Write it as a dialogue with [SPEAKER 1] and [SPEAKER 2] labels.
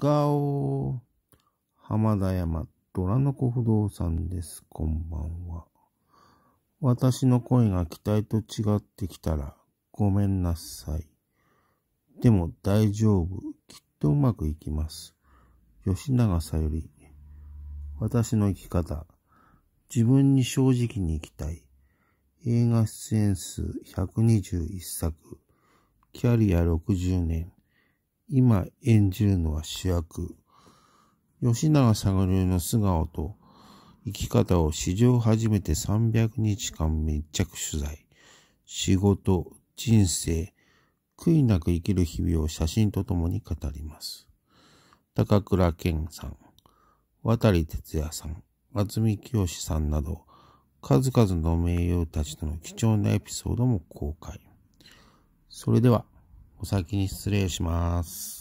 [SPEAKER 1] 顔。浜田山虎の子不動産です。こんばんは。私の声が期待と違ってきたらごめんなさい。でも大丈夫。きっとうまくいきます。吉永さより。私の生き方。自分に正直に生きたい。映画出演数121作。キャリア60年。今演じるのは主役。吉永相良の素顔と生き方を史上初めて300日間密着取材。仕事、人生、悔いなく生きる日々を写真とともに語ります。高倉健さん、渡哲也さん、渥美清さんなど、数々の名優たちとの貴重なエピソードも公開。それでは、お先に失礼します。